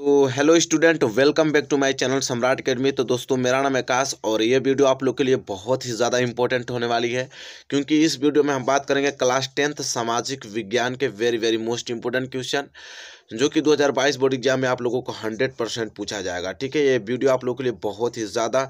तो hello student welcome back to my channel Samrat academy तो दोस्तों मेरा नाम आकाश और ये वीडियो आप लोग के लिए बहुत ही ज़्यादा इंपॉर्टेंट होने वाली है क्योंकि इस वीडियो में हम बात करेंगे क्लास टेंथ सामाजिक विज्ञान के very very most important question जो कि 2022 बोर्ड एग्जाम में आप लोगों को 100 परसेंट पूछा जाएगा ठीक है ये वीडियो आप लोगों के लिए बहुत ही ज़्यादा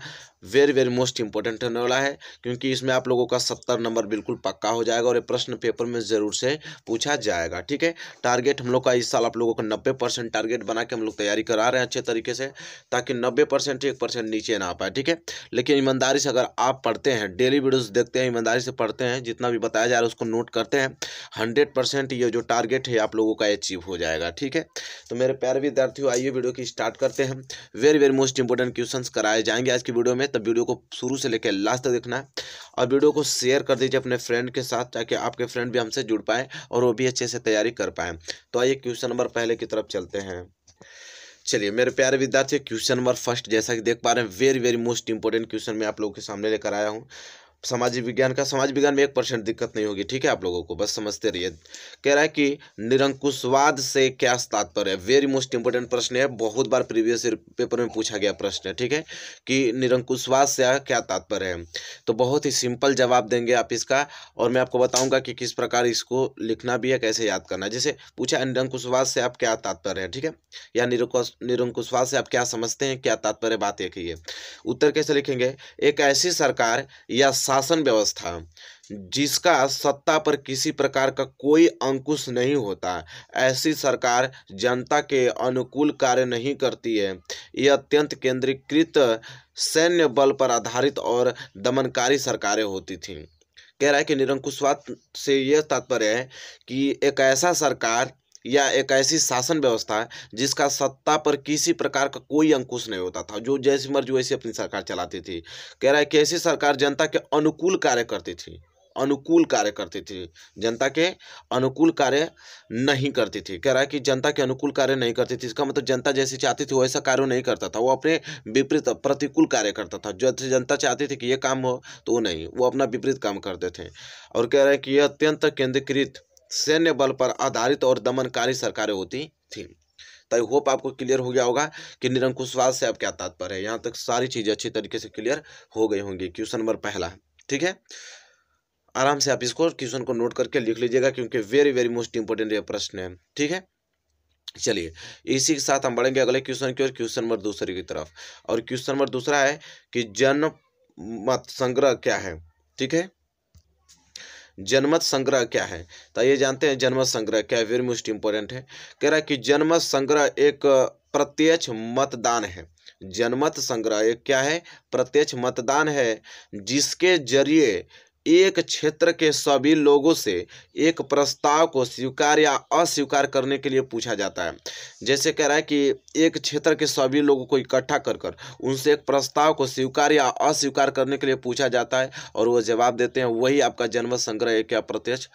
वेरी वेरी मोस्ट इंपॉर्टेंट होने वाला है क्योंकि इसमें आप लोगों का सत्तर नंबर बिल्कुल पक्का हो जाएगा और ये प्रश्न पेपर में ज़रूर से पूछा जाएगा ठीक है टारगेट हम लोग का इस साल आप लोगों का नब्बे परसेंट टारगेट बना के हम लोग तैयारी करा रहे हैं अच्छे तरीके से ताकि नब्बे परसेंट एक परसेंट नीचे ना आ पाए ठीक है लेकिन ईमानदारी से अगर आप पढ़ते हैं डेली वीडियोज़ देखते हैं ईमानदारी से पढ़ते हैं जितना भी बताया जा रहा है उसको नोट करते हैं हंड्रेड ये जो टारगेट है आप लोगों का अचीव हो जाएगा ठीक ठीक है तो मेरे प्यारे विद्यार्थियों आइए वीडियो की स्टार्ट करते हैं very very most important question कराए जाएंगे आज की वीडियो में तब वीडियो को शुरू से लेकर लास्ट तक देखना है और वीडियो को शेयर कर दीजिए अपने फ्रेंड के साथ ताकि आपके फ्रेंड भी हमसे जुड़ पाए और वो भी अच्छे से तैयारी कर पाए तो आइए क्वेश्चन नंबर पहले की तरफ चलते हैं चलिए मेरे प्यारे विद्यार्थी क्वेश्चन नंबर फर्स्ट जैसा कि देख पा रहे हैं very very most important question मैं आप लोगों के सामने लेकर आया हूँ सामाजिक विज्ञान का समाज विज्ञान में एक परसेंट दिक्कत नहीं होगी ठीक है आप लोगों को बस समझते रहिए कह रहा है कि निरंकुशवाद से क्या तात्पर्य है वेरी मोस्ट इंपॉर्टेंट प्रश्न है बहुत बार प्रीवियस पेपर में पूछा गया प्रश्न है ठीक है कि निरंकुशवाद से क्या तात्पर्य है तो बहुत ही सिंपल जवाब देंगे आप इसका और मैं आपको बताऊंगा कि किस प्रकार इसको लिखना भी है कैसे याद करना जैसे पूछा निरंकुशवाद से आप क्या तात्पर्य है ठीक है या निरंकुशवाद से आप क्या समझते हैं क्या तात्पर्य बात एक ही है उत्तर कैसे लिखेंगे एक ऐसी सरकार या शासन व्यवस्था जिसका सत्ता पर किसी प्रकार का कोई अंकुश नहीं होता ऐसी सरकार जनता के अनुकूल कार्य नहीं करती है यह अत्यंत केंद्रीकृत सैन्य बल पर आधारित और दमनकारी सरकारें होती थीं कह रहा है कि निरंकुशवाद से यह तात्पर्य है कि एक ऐसा सरकार या एक ऐसी शासन व्यवस्था है जिसका सत्ता पर किसी प्रकार का कोई अंकुश नहीं होता था जो जैसी मर्जी वैसी अपनी सरकार चलाती थी कह रहा है कि ऐसी सरकार जनता के अनुकूल कार्य करती थी अनुकूल कार्य करती थी जनता के अनुकूल कार्य नहीं करती थी कह रहा है कि जनता के अनुकूल कार्य नहीं करती थी इसका मतलब जनता जैसे चाहती थी वैसा कार्य नहीं करता था वो अपने विपरीत प्रतिकूल कार्य करता था जैसे जनता चाहती थी कि ये काम हो तो वो नहीं वो अपना विपरीत काम करते थे और कह रहे हैं कि यह अत्यंत केंद्रीकृत सैन्य बल पर आधारित और दमनकारी सरकारें होती थी तो आई होप आपको क्लियर हो गया होगा कि निरंकुशवाद से अब क्या तात्पर्य है यहाँ तक सारी चीज़ें अच्छी तरीके से क्लियर हो गई होंगी क्वेश्चन नंबर पहला ठीक है आराम से आप इसको क्वेश्चन को नोट करके लिख लीजिएगा क्योंकि वेरी वेरी मोस्ट इंपॉर्टेंट ये प्रश्न है ठीक है चलिए इसी के साथ हम बढ़ेंगे अगले क्वेश्चन की ओर क्वेश्चन नंबर दूसरे की तरफ और क्वेश्चन नंबर दूसरा है कि मत संग्रह क्या है ठीक है जनमत संग्रह क्या है तो ये जानते हैं जनमत संग्रह क्या है वेरी मोस्ट इम्पोर्टेंट है कह रहा है कि जनमत संग्रह एक प्रत्यक्ष मतदान है जनमत संग्रह एक क्या है प्रत्यक्ष मतदान है जिसके जरिए एक क्षेत्र के सभी लोगों से एक प्रस्ताव को स्वीकार या अस्वीकार करने के लिए पूछा जाता है जैसे कह रहा है कि एक क्षेत्र के सभी लोगों को इकट्ठा कर कर उनसे एक प्रस्ताव को स्वीकार या अस्वीकार करने के लिए पूछा जाता है और वो जवाब देते हैं वही आपका जनमत संग्रह एक अप्रत्यक्ष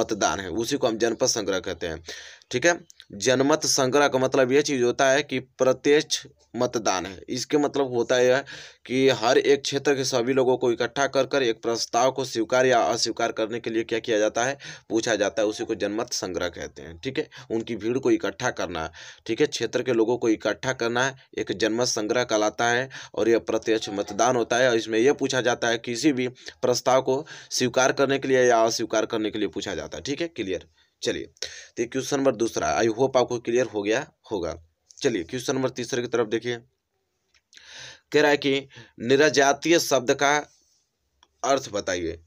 मतदान है उसी को हम जनपद संग्रह कहते हैं ठीक है जनमत संग्रह का मतलब यह चीज़ होता है कि प्रत्यक्ष मतदान है इसके मतलब होता यह है कि हर एक क्षेत्र के सभी लोगों को इकट्ठा कर कर एक प्रस्ताव को स्वीकार या अस्वीकार करने के लिए क्या किया जाता है पूछा जाता है उसी को जनमत संग्रह कहते हैं ठीक है उनकी भीड़ को इकट्ठा करना ठीक है क्षेत्र के लोगों को इकट्ठा करना है एक जनमत संग्रह कहलाता है और यह प्रत्यक्ष मतदान होता है और इसमें यह पूछा जाता है किसी भी प्रस्ताव को स्वीकार करने के लिए या अस्वीकार करने के लिए पूछा जाता है ठीक है क्लियर चलिए तो क्वेश्चन नंबर दूसरा आई होप आपको क्लियर हो गया होगा चलिए क्वेश्चन नंबर तीसरे की तरफ देखिए कह रहा है कि निराजातीय शब्द का अर्थ बताइए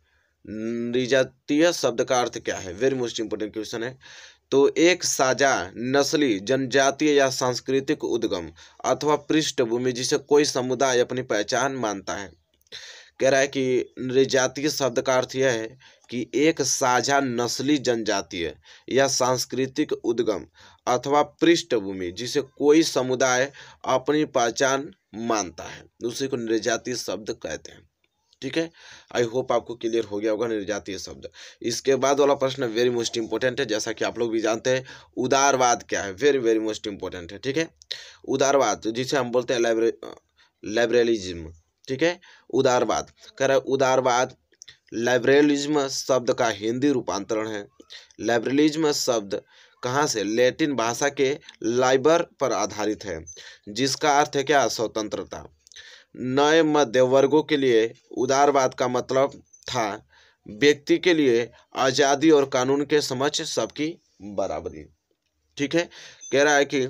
निजातीय शब्द का अर्थ क्या है वेरी मोस्ट इंपोर्टेंट क्वेश्चन है तो एक साझा नस्ली जनजातीय या सांस्कृतिक उद्गम अथवा पृष्ठभूमि जिसे कोई समुदाय अपनी पहचान मानता है कह रहा है कि निजातीय शब्द का अर्थ यह है कि एक साझा नस्ली जनजातीय या सांस्कृतिक उद्गम अथवा पृष्ठभूमि जिसे कोई समुदाय अपनी पहचान मानता है उसी को निर्जातीय शब्द कहते हैं ठीक है आई होप आपको क्लियर हो गया होगा निर्जातीय शब्द इसके बाद वाला प्रश्न वेरी मोस्ट इंपॉर्टेंट है जैसा कि आप लोग भी जानते हैं उदारवाद क्या है वेरी वेरी मोस्ट इंपॉर्टेंट है ठीक है उदारवाद जिसे हम बोलते हैं लाइब्रे लाइब्रेलिज्म ठीक है उदारवाद कह रहा है उदारवाद लाइब्रेलिज्म शब्द का हिंदी रूपांतरण है लाइब्रेलिज्म शब्द कहाँ से लैटिन भाषा के लाइबर पर आधारित है जिसका अर्थ है क्या स्वतंत्रता नए मध्य वर्गों के लिए उदारवाद का मतलब था व्यक्ति के लिए आज़ादी और कानून के समक्ष सबकी बराबरी ठीक है कह रहा है कि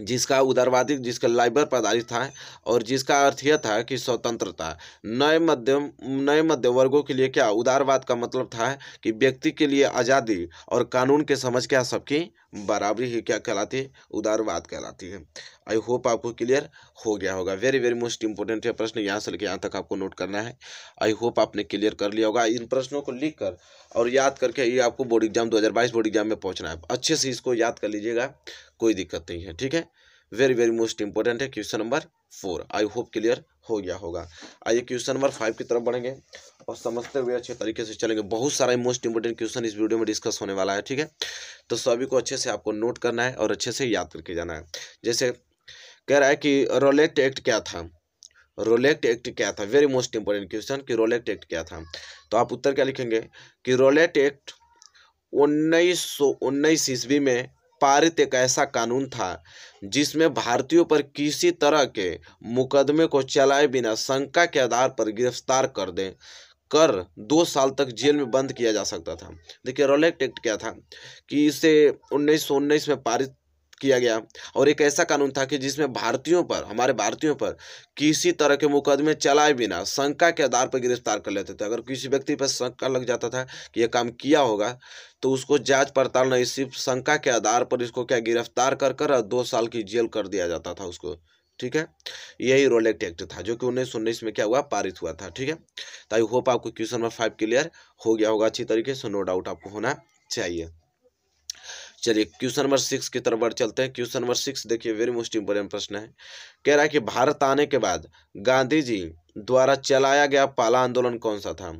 जिसका उदारवादी जिसका लाइबर पर आधारित था और जिसका अर्थ यह था कि स्वतंत्रता नए मध्यम नए मध्य वर्गों के लिए क्या उदारवाद का मतलब था कि व्यक्ति के लिए आज़ादी और कानून के समझ क्या सबकी बराबरी ही क्या कहलाती है उदारवाद कहलाती है आई होप आपको क्लियर हो गया होगा वेरी वेरी मोस्ट इंपॉर्टेंट है प्रश्न यहाँ से लेकर यहाँ तक आपको नोट करना है आई होप आपने क्लियर कर लिया होगा इन प्रश्नों को लिख कर और याद करके ये आपको बोर्ड एग्जाम 2022 बोर्ड एग्जाम में पहुँचना है अच्छे से इसको याद कर लीजिएगा कोई दिक्कत नहीं है ठीक है वेरी वेरी मोस्ट इंपॉर्टेंट है question number four I hope clear हो गया होगा आइए क्वेश्चन नंबर फाइव की तरफ बढ़ेंगे और समझते हुए अच्छे तरीके से चलेंगे बहुत सारे मोस्ट इंपॉर्टेंट क्वेश्चन इस वीडियो में डिस्कस होने वाला है ठीक है तो सभी को अच्छे से आपको नोट करना है और अच्छे से याद करके जाना है जैसे कह रहा है कि रोलेक्ट एक्ट क्या था रोलेक्ट एक्ट क्या था वेरी मोस्ट इंपॉर्टेंट क्वेश्चन कि रोलेक्ट एक्ट क्या था तो आप उत्तर क्या लिखेंगे कि रोलेक्ट एक्ट उन्नीस सौ उन्नीस ईस्वी में पारित एक ऐसा कानून था जिसमें भारतीयों पर किसी तरह के मुकदमे को चलाए बिना शंका के आधार पर गिरफ्तार कर दें कर दो साल तक जेल में बंद किया जा सकता था देखिए रोलेक्ट एक्ट क्या था कि इसे उन्नीस में पारित किया गया और एक ऐसा कानून था कि जिसमें भारतीयों पर हमारे भारतीयों पर किसी तरह के मुकदमे चलाए बिना शंका के आधार पर गिरफ्तार कर लेते थे अगर किसी व्यक्ति पर शंका लग जाता था कि यह काम किया होगा तो उसको जांच पड़ताल नहीं सिर्फ शंका के आधार पर इसको क्या गिरफ्तार कर कर दो साल की जेल कर दिया जाता था उसको ठीक है यही रोल एक्ट था जो कि उन्नीस सौ उन्नीस में क्या हुआ पारित हुआ था ठीक है तो आई होप आपको क्वेश्चन नंबर फाइव क्लियर हो गया होगा अच्छी तरीके से नो डाउट आपको होना चाहिए चलिए क्वेश्चन नंबर सिक्स की तरफ बढ़ चलते हैं क्वेश्चन नंबर सिक्स देखिए वेरी मोस्ट इंपोर्टेंट प्रश्न है कह रहा है कि भारत आने के बाद गांधी जी द्वारा चलाया गया पाला आंदोलन कौन सा था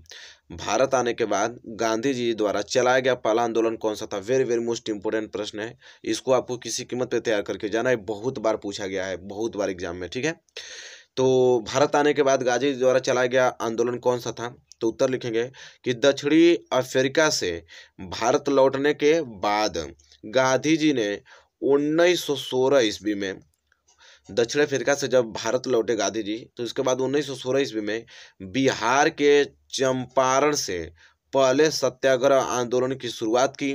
भारत आने के बाद गांधी जी द्वारा चलाया गया पाला आंदोलन कौन सा था वेरी वेरी मोस्ट इंपोर्टेंट प्रश्न है इसको आपको किसी कीमत पर तैयार करके जाना है बहुत बार पूछा गया है बहुत बार एग्जाम में ठीक है तो भारत आने के बाद गांधी जी द्वारा चलाया गया आंदोलन कौन सा था तो उत्तर लिखेंगे कि दक्षिणी अफ्रीका से भारत लौटने के बाद गांधी जी ने उन्नीस सौ सोलह ईस्वी में दक्षिण अफ्रीका से जब भारत लौटे गांधी जी तो इसके बाद उन्नीस सौ सोलह ईस्वी में बिहार के चंपारण से पहले सत्याग्रह आंदोलन की शुरुआत की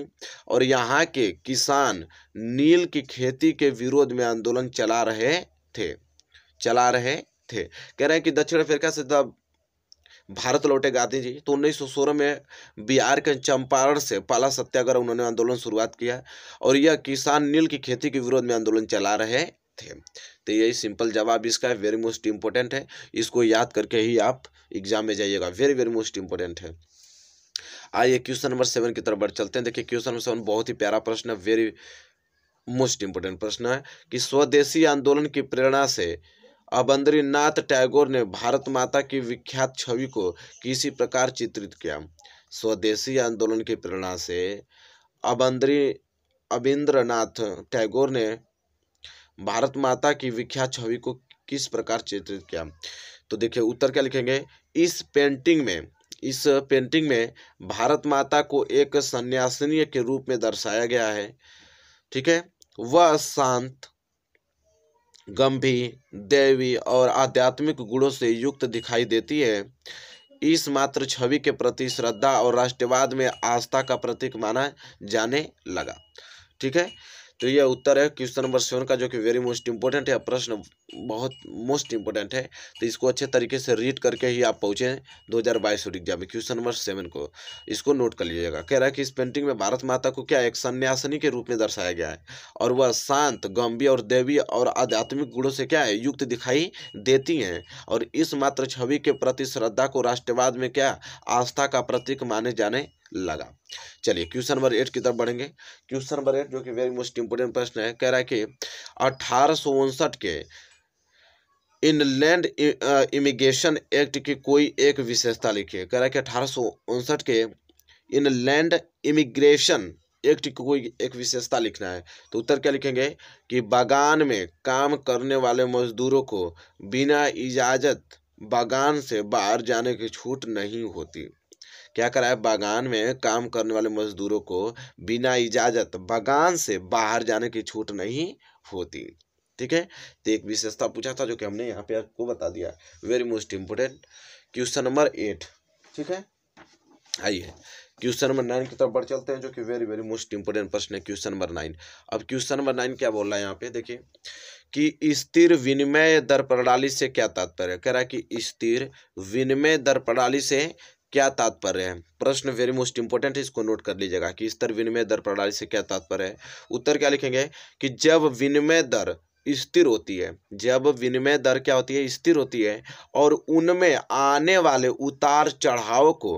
और यहाँ के किसान नील की खेती के विरोध में आंदोलन चला रहे थे चला रहे थे कह रहे हैं कि दक्षिण अफ्रीका से जब भारत लौटे गांधी जी तो 1916 में बिहार के चंपारण से पाला सत्याग्रह उन्होंने आंदोलन शुरुआत किया और यह किसान नील की खेती के विरोध में आंदोलन चला रहे थे तो यही सिंपल जवाब इसका है वेरी मोस्ट इम्पोर्टेंट है इसको याद करके ही आप एग्जाम में जाइएगा वेरी वेरी मोस्ट इम्पोर्टेंट है आइए क्वेश्चन नंबर सेवन की तरफ बढ़ चलते हैं देखिए क्वेश्चन नंबर सेवन बहुत ही प्यारा प्रश्न है वेरी मोस्ट इम्पोर्टेंट प्रश्न है कि स्वदेशी आंदोलन की प्रेरणा से अबंद्रीनाथ टैगोर ने भारत माता की विख्यात छवि को किसी प्रकार चित्रित किया स्वदेशी आंदोलन की प्रेरणा से अबंद्री अबिंद्रनाथ टैगोर ने भारत माता की विख्यात छवि को किस प्रकार चित्रित किया तो देखिए उत्तर क्या लिखेंगे इस पेंटिंग में इस पेंटिंग में भारत माता को एक संन्यासनीय के रूप में दर्शाया गया है ठीक है वह शांत गंभीर दैवी और आध्यात्मिक गुणों से युक्त दिखाई देती है इस मात्र छवि के प्रति श्रद्धा और राष्ट्रवाद में आस्था का प्रतीक माना जाने लगा ठीक है तो यह उत्तर है क्वेश्चन नंबर सेवन का जो कि वेरी मोस्ट इंपॉर्टेंट है प्रश्न बहुत मोस्ट इंपॉर्टेंट है तो इसको अच्छे तरीके से रीड करके ही आप पहुँचे दो हज़ार बाईस एग्जाम में क्वेश्चन नंबर सेवन को इसको नोट कर लीजिएगा कह रहा है कि इस पेंटिंग में भारत माता को क्या एक सन्यासिनी के रूप में दर्शाया गया है और वह शांत गंभीर और देवी और आध्यात्मिक गुणों से क्या है युक्त दिखाई देती हैं और इस मात्र छवि के प्रति श्रद्धा को राष्ट्रवाद में क्या आस्था का प्रतीक माने जाने लगा चलिए क्वेश्चन नंबर एट की तरफ बढ़ेंगे क्वेश्चन नंबर एट जो कि वेरी मोस्ट इंपोर्टेंट प्रश्न है कह रहा है कि अठारह के इनलैंड इमिग्रेशन एक्ट की कोई एक विशेषता लिखिए कह रहा है कि अठारह के इनलैंड इमिग्रेशन एक्ट की कोई एक विशेषता लिखना है तो उत्तर क्या लिखेंगे कि बागान में काम करने वाले मजदूरों को बिना इजाज़त बागान से बाहर जाने की छूट नहीं होती क्या कराए बागान में काम करने वाले मजदूरों को बिना इजाज़त बागान से बाहर जाने की छूट नहीं होती ठीक है तो एक विशेषता पूछा था जो कि हमने यहाँ पे आपको बता दिया very most important question number eight ठीक है आइए क्वेश्चन नंबर नाइन की तरफ बढ़ चलते हैं जो कि वेरी वेरी मोस्ट इम्पोर्टेंट प्रश्न है क्वेश्चन नंबर नाइन अब क्वेश्चन नंबर नाइन क्या बोल रहा है यहाँ पे देखिए कि स्थिर विनिमय दर प्रणाली से क्या तात्पर्य कह रहा है कि स्थिर विनिमय दर प्रणाली से क्या तात्पर्य है प्रश्न वेरी मोस्ट इंपॉर्टेंट है इसको नोट कर लीजिएगा कि स्तर विनिमय दर प्रणाली से क्या तात्पर्य है उत्तर क्या लिखेंगे कि जब विनिमय दर स्थिर होती है जब विनिमय दर क्या होती है स्थिर होती है और उनमें आने वाले उतार चढ़ाव को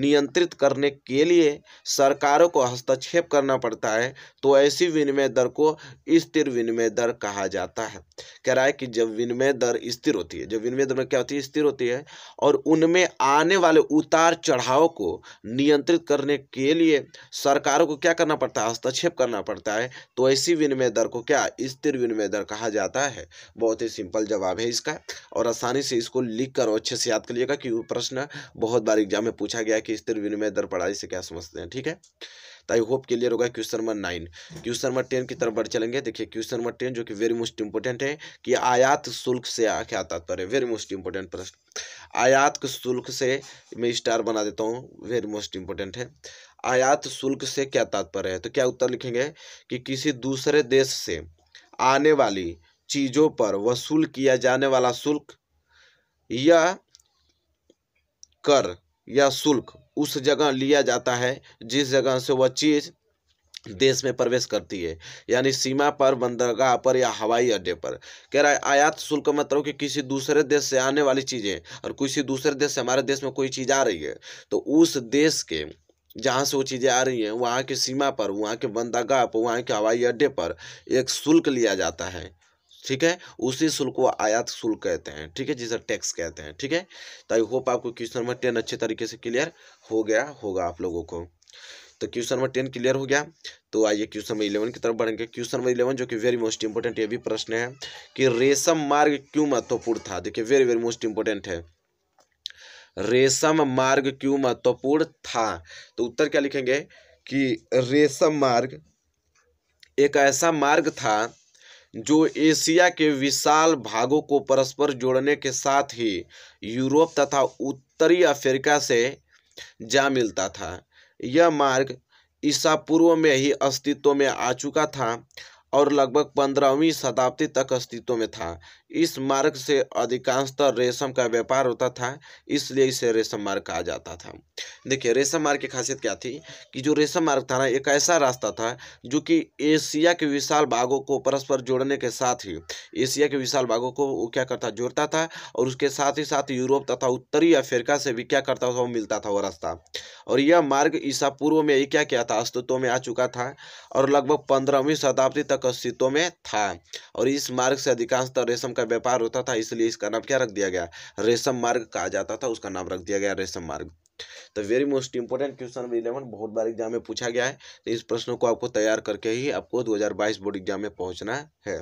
नियंत्रित करने के लिए सरकारों को हस्तक्षेप करना पड़ता है तो ऐसी विनिमय दर को स्थिर विनिमय दर कहा जाता है कह रहा है कि जब विनिमय दर स्थिर होती है जब विनिमय दर में क्या होती है स्थिर होती है और उनमें आने वाले उतार चढ़ाव को नियंत्रित करने के लिए सरकारों को क्या करना पड़ता है हस्तक्षेप करना पड़ता है तो ऐसी विनिमय दर को क्या स्थिर विनिमय दर कहा जाता है बहुत ही सिंपल जवाब है इसका और आसानी से इसको लिख कर अच्छे से याद कर लीजिएगा कि प्रश्न बहुत बार एग्जाम में पूछा गया कि स्थिर विनिमय दर पढ़ाई से क्या समझते हैं ठीक है तो आई होप क्लियर होगा question number nine question number ten की तरफ बढ़ चलेंगे देखिए क्वेश्चन नंबर टेन जो कि वेरी मोस्ट इंपोर्टेंट है कि आयात शुल्क से क्या तात्पर्य वेरी मोस्ट इंपोर्टेंट प्रश्न आयात शुल्क से मैं स्टार बना देता हूँ वेरी मोस्ट इंपोर्टेंट है आयात शुल्क से क्या तात्पर्य है तो क्या उत्तर लिखेंगे कि किसी दूसरे देश से आने वाली चीज़ों पर वसूल किया जाने वाला शुल्क या कर या शुल्क उस जगह लिया जाता है जिस जगह से वह चीज़ देश में प्रवेश करती है यानी सीमा पर बंदरगाह पर या हवाई अड्डे पर कह रहा है आयात शुल्क मतलब कि किसी दूसरे देश से आने वाली चीज़ें और किसी दूसरे देश से हमारे देश में कोई चीज़ आ रही है तो उस देश के जहाँ से वो चीज़ें आ रही हैं वहाँ की सीमा पर वहाँ के बंदागाह पर वहाँ के हवाई अड्डे पर एक शुल्क लिया जाता है ठीक है उसी शुल्क को आयात शुल्क कहते हैं ठीक है जिसे टैक्स कहते हैं ठीक है तो आई होप आपको क्वेश्चन नंबर टेन अच्छे तरीके से क्लियर हो गया होगा आप लोगों को तो क्वेश्चन नंबर टेन क्लियर हो गया तो आइए क्वेश्चन नंबर इलेवन की तरफ बढ़ेंगे क्वेश्चन नंबर इलेवन जो कि वेरी मोस्ट इंपॉर्टेंट ये भी प्रश्न है कि रेशम मार्ग क्यों महत्वपूर्ण था देखिए वेरी वेरी मोस्ट इंपॉर्टेंट है रेशम मार्ग क्यों महत्वपूर्ण था तो उत्तर क्या लिखेंगे कि रेशम मार्ग एक ऐसा मार्ग था जो एशिया के विशाल भागों को परस्पर जोड़ने के साथ ही यूरोप तथा उत्तरी अफ्रीका से जा मिलता था यह मार्ग ईसा पूर्व में ही अस्तित्व में आ चुका था और लगभग पंद्रहवीं शताब्दी तक अस्तित्व में था इस मार्ग से अधिकांशतः रेशम का व्यापार होता था इसलिए इसे रेशम मार्ग कहा जाता था देखिए रेशम मार्ग की खासियत क्या थी कि जो रेशम मार्ग था ना एक ऐसा रास्ता था जो कि एशिया के विशाल भागों को परस्पर जोड़ने के साथ ही एशिया के विशाल भागों को वो क्या करता जोड़ता था और उसके साथ ही साथ यूरोप तथा उत्तरी अफ्रीका से भी क्या करता था वो मिलता था वो रास्ता और यह मार्ग ईसा पूर्व में ही क्या किया था अस्तित्व में आ चुका था और लगभग पंद्रहवीं शताब्दी तक तक अस्तित्व में था और इस मार्ग से अधिकांशतः रेशम का व्यापार होता था इसलिए इसका नाम क्या रख दिया गया रेशम मार्ग कहा जाता था उसका नाम रख दिया गया रेशम मार्ग तो very most important question number eleven बहुत बार एग्जाम में पूछा गया है तो इस प्रश्नों को आपको तैयार करके ही आपको 2022 बोर्ड एग्जाम में पहुंचना है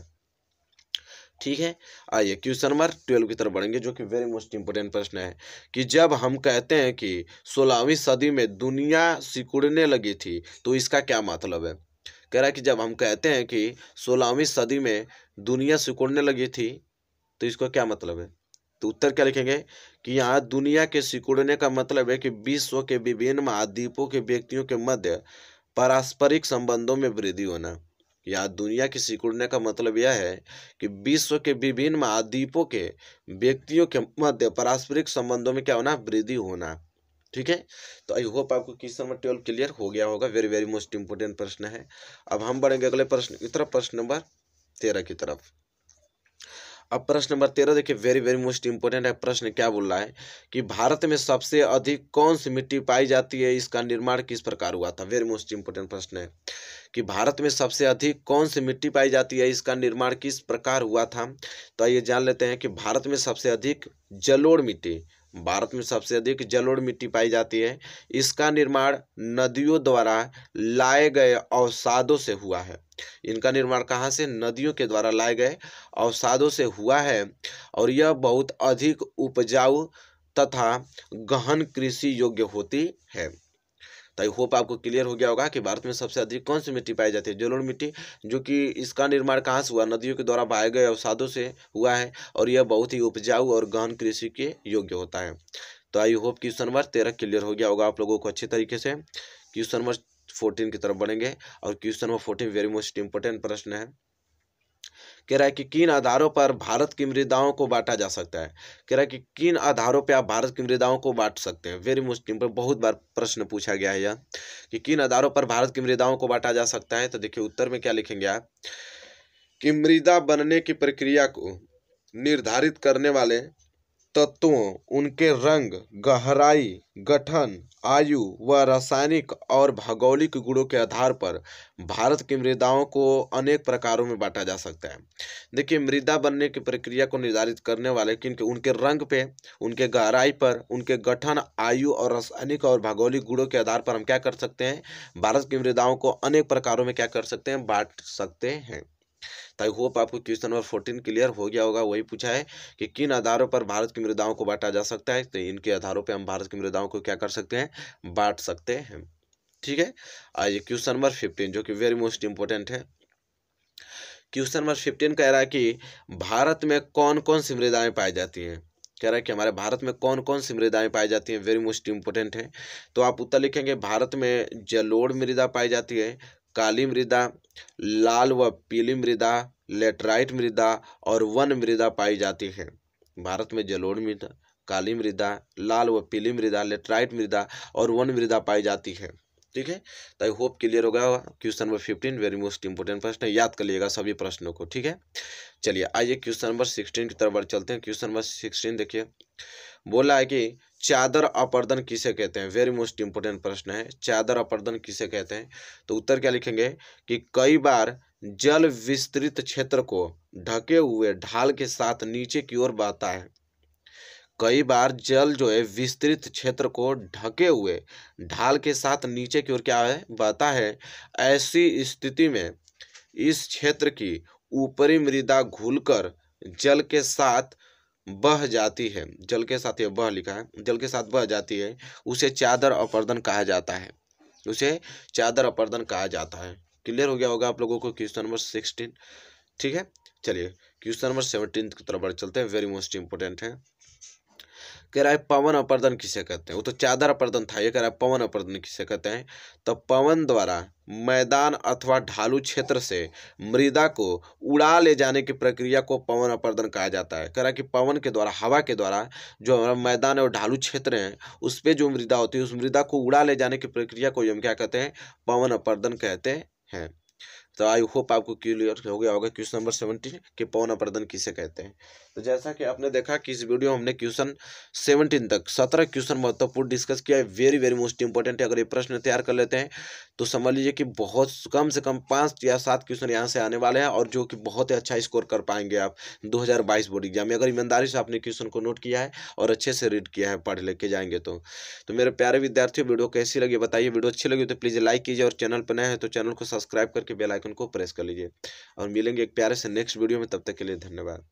ठीक है आइए क्वेश्चन नंबर ट्वेल्व की तरफ बढ़ेंगे जो कि वेरी मोस्ट इंपोर्टेंट प्रश्न है कि जब हम कहते हैं कि सोलहवीं सदी में दुनिया सिकुड़ने लगी थी तो इसका क्या मतलब है कह रहा है कि जब हम कहते हैं कि सोलहवीं सदी में दुनिया सिकुड़ने लगी थी तो इसका क्या मतलब है तो उत्तर क्या लिखेंगे कि यहाँ दुनिया के सिकुड़ने का मतलब है कि विश्व के विभिन्न महाद्वीपों के व्यक्तियों के मध्य पारस्परिक संबंधों में वृद्धि होना यहाँ दुनिया के सिकुड़ने का मतलब यह है कि विश्व के विभिन्न महाद्वीपों के व्यक्तियों के मध्य पारस्परिक संबंधों में क्या होना वृद्धि होना ठीक है तो आई होप आपको क्वेश्चन नंबर ट्वेल्व क्लियर हो गया होगा वेरी वेरी मोस्ट इंपोर्टेंट प्रश्न है अब हम बढ़ेंगे अगले प्रश्न की तरफ प्रश्न नंबर तेरह की तरफ अब प्रश्न नंबर तेरह देखिए वेरी वेरी मोस्ट इंपोर्टेंट है प्रश्न क्या बोल रहा है कि भारत में सबसे अधिक कौन सी मिट्टी पाई जाती है इसका निर्माण किस प्रकार हुआ था वेरी मोस्ट इंपोर्टेंट प्रश्न है कि भारत में सबसे अधिक कौन सी मिट्टी पाई जाती है इसका निर्माण किस प्रकार हुआ था तो आइए जान लेते हैं कि भारत में सबसे अधिक जलोड़ मिट्टी भारत में सबसे अधिक जलोढ़ मिट्टी पाई जाती है इसका निर्माण नदियों द्वारा लाए गए अवसादों से हुआ है इनका निर्माण कहाँ से नदियों के द्वारा लाए गए अवसादों से हुआ है और यह बहुत अधिक उपजाऊ तथा गहन कृषि योग्य होती है तो आई होप आपको क्लियर हो गया होगा कि भारत में सबसे अधिक कौन सी मिट्टी पाई जाती है जलोड़ मिट्टी जो कि इसका निर्माण कहाँ से हुआ नदियों के द्वारा बहाए गए अवसादों से हुआ है और यह बहुत ही उपजाऊ और गहन कृषि के योग्य होता है तो आई होप क्वेश्चन नंबर तेरह क्लियर हो गया होगा आप लोगों को अच्छे तरीके से क्वेश्चन नंबर फोर्टीन की तरफ बढ़ेंगे और question number fourteen very most important प्रश्न है कह रहा है कि किन आधारों पर भारत की मृदाओं को बांटा जा सकता है कह रहा है कि किन आधारों पर आप भारत की मृदाओं को बांट सकते हैं वेरी मोस्ट इम्पोर्ट बहुत बार प्रश्न पूछा गया है यह कि किन आधारों पर भारत की मृदाओं को बांटा जा सकता है तो देखिए उत्तर में क्या लिखेंगे आप कि मृदा बनने की प्रक्रिया को निर्धारित करने वाले तत्वों उनके रंग, गहराई, गठन, आयु व रासायनिक और भौगोलिक गुणों के आधार पर भारत की मृदाओं को अनेक प्रकारों में बांटा जा सकता है देखिए मृदा बनने की प्रक्रिया को निर्धारित करने वाले क्योंकि उनके रंग पे उनके गहराई पर उनके गठन आयु और रासायनिक और भौगोलिक गुणों के आधार पर हम क्या कर सकते हैं भारत की मृदाओं को अनेक प्रकारों में क्या कर सकते हैं बांट सकते हैं तो आई होप आपको क्वेश्चन नंबर फोर्टीन क्लियर हो गया होगा वही पूछा है कि किन आधारों पर भारत की मृदाओं को बांटा जा सकता है तो इनके आधारों पर हम भारत की मृदाओं को क्या कर सकते हैं बांट सकते हैं ठीक है आज क्वेश्चन नंबर फिफ्टीन जो कि वेरी मोस्ट इंपॉर्टेंट है क्वेश्चन नंबर फिफ्टीन कह रहा है कि भारत में कौन कौन सी मृदाएं पाई जाती हैं कह रहा है कि हमारे भारत में कौन कौन सी मृदाएं पाई जाती हैं वेरी मोस्ट इंपॉर्टेंट है तो आप उत्तर लिखेंगे भारत में जलोढ़ मृदा पाई जाती है काली मृदा लाल व पीली मृदा लेटराइट मृदा और वन मृदा पाई जाती है भारत में जलोढ़ मृदा काली मृदा लाल व पीली मृदा लेटराइट मृदा और वन मृदा पाई जाती है ठीक है तो आई होप क्लियर हो गया होगा question number fifteen very most important प्रश्न है याद कर लिएगा सभी प्रश्नों को ठीक है चलिए आइए क्वेश्चन नंबर सिक्सटीन की तरफ बढ़ चलते हैं क्वेश्चन नंबर सिक्सटीन देखिए बोला है कि चादर अपर्दन किसे कहते हैं वेरी मोस्ट इंपॉर्टेंट प्रश्न है चादर अपर्दन किसे कहते हैं तो उत्तर क्या लिखेंगे कि कई बार जल विस्तृत क्षेत्र को ढके हुए ढाल के साथ नीचे की ओर बहता है कई बार जल जो है विस्तृत क्षेत्र को ढके हुए ढाल के साथ नीचे की ओर क्या है बहता है ऐसी स्थिति में इस क्षेत्र की ऊपरी मृदा घुलकर जल के साथ बह जाती है जल के साथ ये बह लिखा है जल के साथ बह जाती है उसे चादर अपर्दन कहा जाता है उसे चादर अपर्दन कहा जाता है क्लियर हो गया होगा आप लोगों को क्वेश्चन नंबर सिक्सटीन ठीक है चलिए क्वेश्चन नंबर सेवनटीन की तरफ बढ़ चलते हैं वेरी मोस्ट इंपोर्टेंट है कह रहा है पवन अपर्दन किसे कहते हैं वो तो चादर अपर्दन था ये कह रहा है पवन अपर्दन किसे कहते हैं तो पवन द्वारा मैदान अथवा ढालू क्षेत्र से मृदा को उड़ा ले जाने की प्रक्रिया को पवन अपर्दन कहा जाता है कह रहा है कि पवन के द्वारा हवा के द्वारा जो हमारा मैदान और ढालू क्षेत्र है उस पर जो मृदा होती है उस मृदा को उड़ा ले जाने की प्रक्रिया को हम क्या कहते हैं पवन अपर्दन कहते हैं तो आई होप आपको क्लियर हो गया होगा क्वेश्चन नंबर सेवेंटी के पवन अपर्दन किसे कहते हैं तो जैसा कि आपने देखा कि इस वीडियो हमने क्वेश्चन सेवनटीन तक सत्रह क्वेश्चन महत्वपूर्ण डिस्कस किया है वेरी वेरी मोस्ट इंपॉर्टेंट है अगर ये प्रश्न तैयार कर लेते हैं तो समझ लीजिए कि बहुत कम से कम पाँच या सात क्वेश्चन यहाँ से आने वाले हैं और जो कि बहुत ही अच्छा स्कोर कर पाएंगे आप दो बोर्ड एग्जाम में अगर ईमानदारी से आपने क्वेश्चन को नोट किया है और अच्छे से रीड किया है पढ़ लेके जाएंगे तो तो मेरे प्यारे विद्यार्थियों वीडियो कैसी लगी बताइए वीडियो अच्छी लगी तो प्लीज़ लाइक कीजिए और चैनल पर नए हैं तो चैनल को सब्सक्राइब करके बेलाइक बटन को प्रेस कर लीजिए और मिलेंगे एक प्यारे से नेक्स्ट वीडियो में तब तक के लिए धन्यवाद